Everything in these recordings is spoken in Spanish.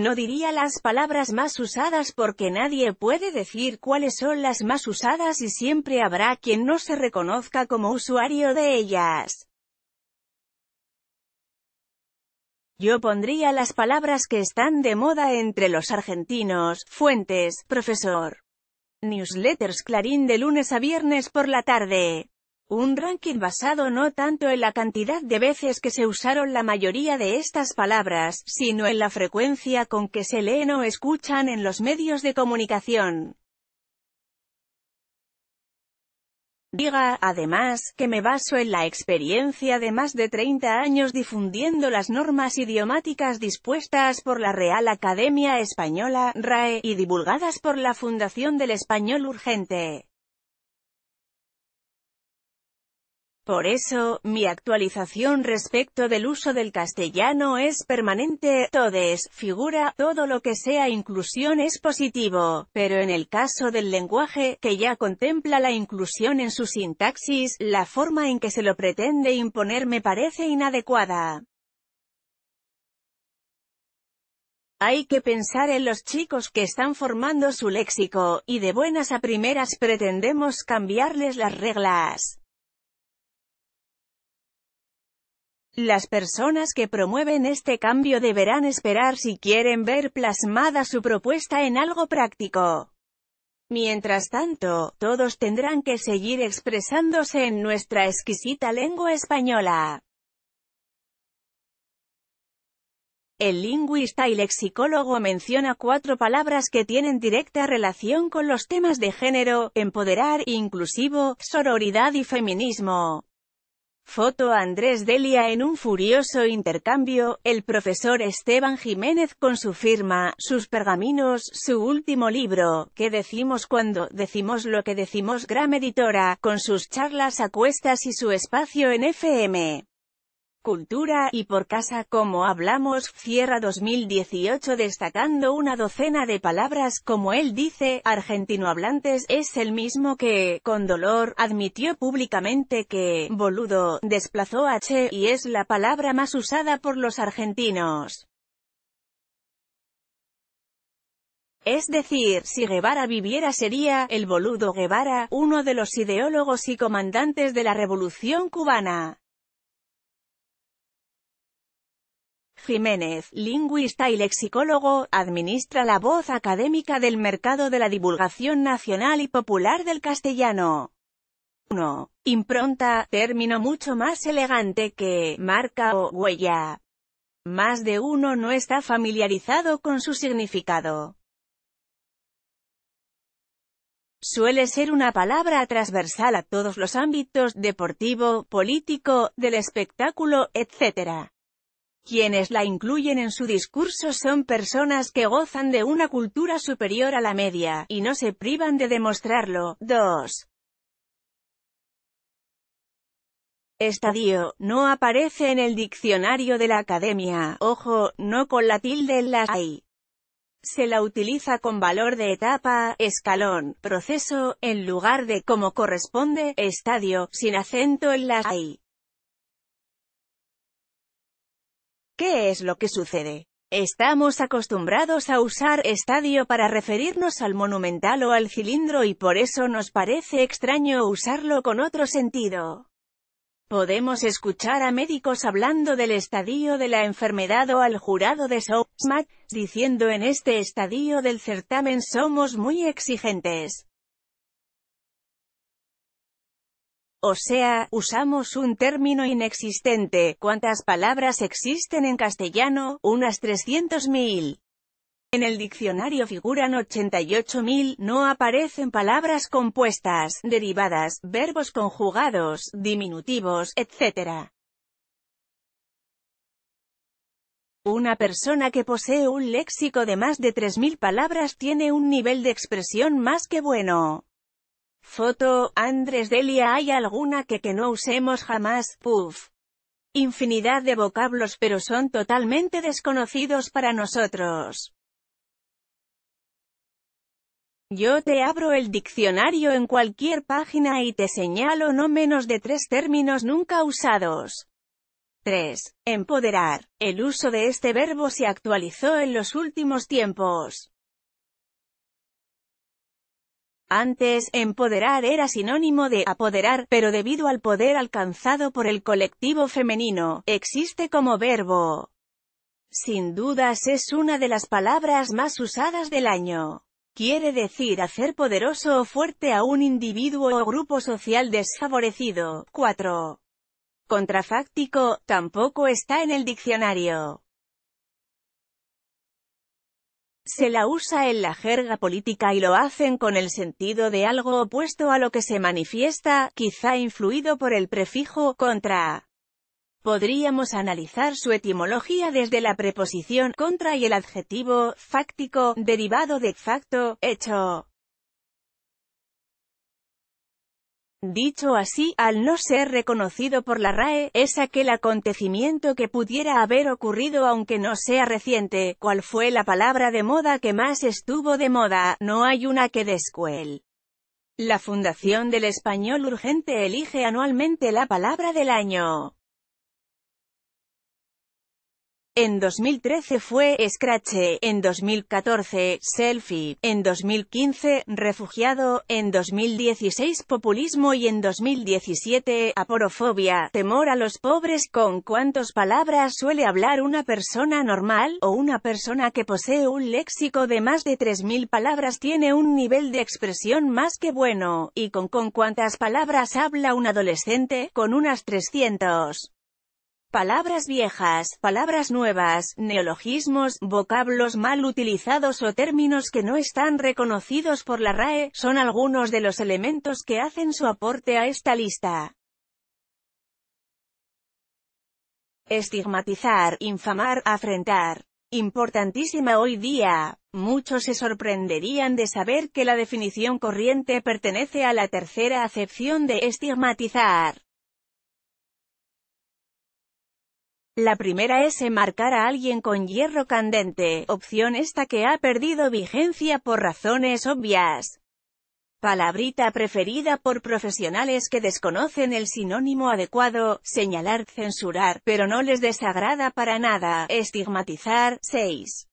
No diría las palabras más usadas porque nadie puede decir cuáles son las más usadas y siempre habrá quien no se reconozca como usuario de ellas. Yo pondría las palabras que están de moda entre los argentinos, fuentes, profesor. Newsletters Clarín de lunes a viernes por la tarde. Un ranking basado no tanto en la cantidad de veces que se usaron la mayoría de estas palabras, sino en la frecuencia con que se leen o escuchan en los medios de comunicación. Diga, además, que me baso en la experiencia de más de 30 años difundiendo las normas idiomáticas dispuestas por la Real Academia Española, RAE, y divulgadas por la Fundación del Español Urgente. Por eso, mi actualización respecto del uso del castellano es permanente, todes, figura, todo lo que sea inclusión es positivo, pero en el caso del lenguaje, que ya contempla la inclusión en su sintaxis, la forma en que se lo pretende imponer me parece inadecuada. Hay que pensar en los chicos que están formando su léxico, y de buenas a primeras pretendemos cambiarles las reglas. Las personas que promueven este cambio deberán esperar si quieren ver plasmada su propuesta en algo práctico. Mientras tanto, todos tendrán que seguir expresándose en nuestra exquisita lengua española. El lingüista y lexicólogo menciona cuatro palabras que tienen directa relación con los temas de género, empoderar, inclusivo, sororidad y feminismo. Foto Andrés Delia en un furioso intercambio, el profesor Esteban Jiménez con su firma, sus pergaminos, su último libro, ¿Qué decimos cuando decimos lo que decimos? Gran editora, con sus charlas a cuestas y su espacio en FM cultura, y por casa, como hablamos, cierra 2018 destacando una docena de palabras, como él dice, hablantes, es el mismo que, con dolor, admitió públicamente que, boludo, desplazó a Che, y es la palabra más usada por los argentinos. Es decir, si Guevara viviera sería, el boludo Guevara, uno de los ideólogos y comandantes de la Revolución Cubana. Jiménez, lingüista y lexicólogo, administra la voz académica del mercado de la divulgación nacional y popular del castellano. 1. Impronta, término mucho más elegante que marca o huella. Más de uno no está familiarizado con su significado. Suele ser una palabra transversal a todos los ámbitos, deportivo, político, del espectáculo, etc. Quienes la incluyen en su discurso son personas que gozan de una cultura superior a la media, y no se privan de demostrarlo. 2. Estadio, no aparece en el diccionario de la academia, ojo, no con la tilde en la I. Se la utiliza con valor de etapa, escalón, proceso, en lugar de como corresponde, estadio, sin acento en la I. ¿Qué es lo que sucede? Estamos acostumbrados a usar estadio para referirnos al monumental o al cilindro y por eso nos parece extraño usarlo con otro sentido. Podemos escuchar a médicos hablando del estadio de la enfermedad o al jurado de Showmatch, diciendo en este estadio del certamen somos muy exigentes. O sea, usamos un término inexistente. ¿Cuántas palabras existen en castellano? Unas 300.000. En el diccionario figuran 88.000, no aparecen palabras compuestas, derivadas, verbos conjugados, diminutivos, etc. Una persona que posee un léxico de más de 3.000 palabras tiene un nivel de expresión más que bueno. Foto, Andrés Delia ¿Hay alguna que que no usemos jamás? Puf. Infinidad de vocablos pero son totalmente desconocidos para nosotros. Yo te abro el diccionario en cualquier página y te señalo no menos de tres términos nunca usados. 3. Empoderar. El uso de este verbo se actualizó en los últimos tiempos. Antes, empoderar era sinónimo de apoderar, pero debido al poder alcanzado por el colectivo femenino, existe como verbo. Sin dudas es una de las palabras más usadas del año. Quiere decir hacer poderoso o fuerte a un individuo o grupo social desfavorecido. 4. Contrafáctico, tampoco está en el diccionario. Se la usa en la jerga política y lo hacen con el sentido de algo opuesto a lo que se manifiesta, quizá influido por el prefijo contra. Podríamos analizar su etimología desde la preposición contra y el adjetivo fáctico, derivado de facto, hecho. Dicho así, al no ser reconocido por la RAE, es aquel acontecimiento que pudiera haber ocurrido aunque no sea reciente, cuál fue la palabra de moda que más estuvo de moda, no hay una que descuel. La Fundación del Español Urgente elige anualmente la palabra del año en 2013 fue Scratch, en 2014 Selfie, en 2015 Refugiado, en 2016 Populismo y en 2017 Aporofobia, temor a los pobres con cuántas palabras suele hablar una persona normal o una persona que posee un léxico de más de 3.000 palabras tiene un nivel de expresión más que bueno, y con con cuántas palabras habla un adolescente, con unas 300. Palabras viejas, palabras nuevas, neologismos, vocablos mal utilizados o términos que no están reconocidos por la RAE, son algunos de los elementos que hacen su aporte a esta lista. Estigmatizar, infamar, afrentar. Importantísima hoy día, muchos se sorprenderían de saber que la definición corriente pertenece a la tercera acepción de estigmatizar. La primera es enmarcar a alguien con hierro candente, opción esta que ha perdido vigencia por razones obvias. Palabrita preferida por profesionales que desconocen el sinónimo adecuado, señalar, censurar, pero no les desagrada para nada, estigmatizar, 6.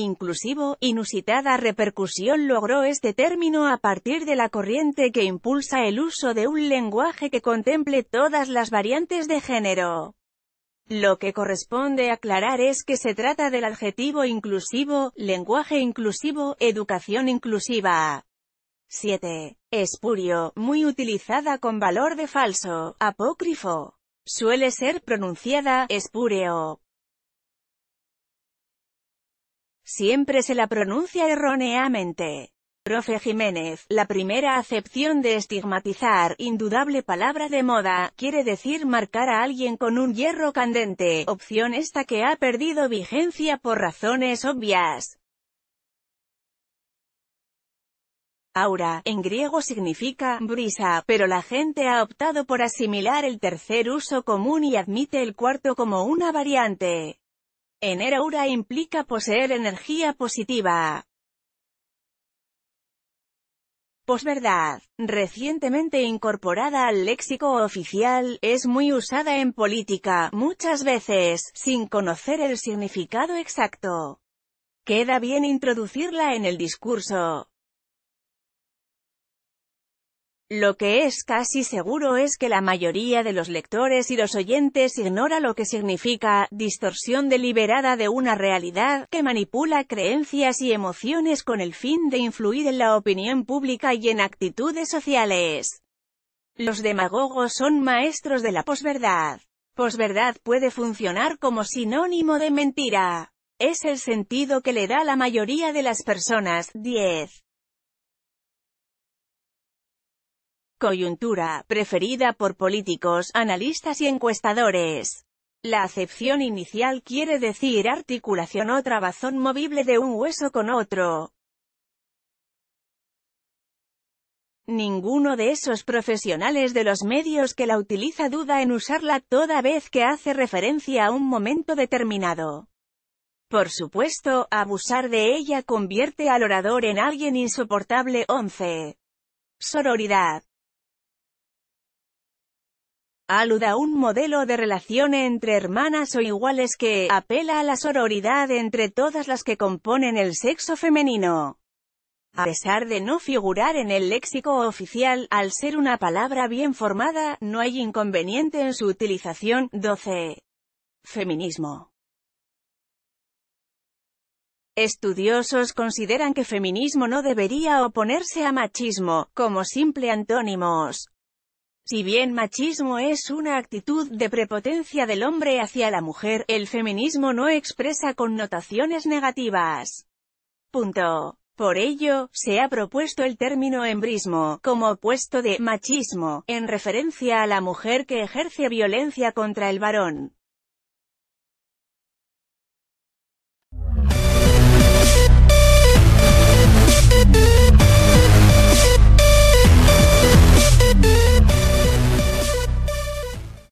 inclusivo, inusitada repercusión logró este término a partir de la corriente que impulsa el uso de un lenguaje que contemple todas las variantes de género. Lo que corresponde aclarar es que se trata del adjetivo inclusivo, lenguaje inclusivo, educación inclusiva. 7. Espurio, muy utilizada con valor de falso, apócrifo. Suele ser pronunciada, espúreo, Siempre se la pronuncia erróneamente. Profe Jiménez, la primera acepción de estigmatizar, indudable palabra de moda, quiere decir marcar a alguien con un hierro candente, opción esta que ha perdido vigencia por razones obvias. Aura, en griego significa brisa, pero la gente ha optado por asimilar el tercer uso común y admite el cuarto como una variante. En implica poseer energía positiva. Posverdad, recientemente incorporada al léxico oficial, es muy usada en política, muchas veces, sin conocer el significado exacto. Queda bien introducirla en el discurso. Lo que es casi seguro es que la mayoría de los lectores y los oyentes ignora lo que significa distorsión deliberada de una realidad que manipula creencias y emociones con el fin de influir en la opinión pública y en actitudes sociales. Los demagogos son maestros de la posverdad. Posverdad puede funcionar como sinónimo de mentira. Es el sentido que le da la mayoría de las personas. 10. coyuntura, preferida por políticos, analistas y encuestadores. La acepción inicial quiere decir articulación o trabazón movible de un hueso con otro. Ninguno de esos profesionales de los medios que la utiliza duda en usarla toda vez que hace referencia a un momento determinado. Por supuesto, abusar de ella convierte al orador en alguien insoportable. 11. Sororidad. Aluda a un modelo de relación entre hermanas o iguales que apela a la sororidad entre todas las que componen el sexo femenino. A pesar de no figurar en el léxico oficial, al ser una palabra bien formada, no hay inconveniente en su utilización. 12. Feminismo. Estudiosos consideran que feminismo no debería oponerse a machismo, como simple antónimos. Si bien machismo es una actitud de prepotencia del hombre hacia la mujer, el feminismo no expresa connotaciones negativas. Punto. Por ello, se ha propuesto el término embrismo, como opuesto de machismo, en referencia a la mujer que ejerce violencia contra el varón.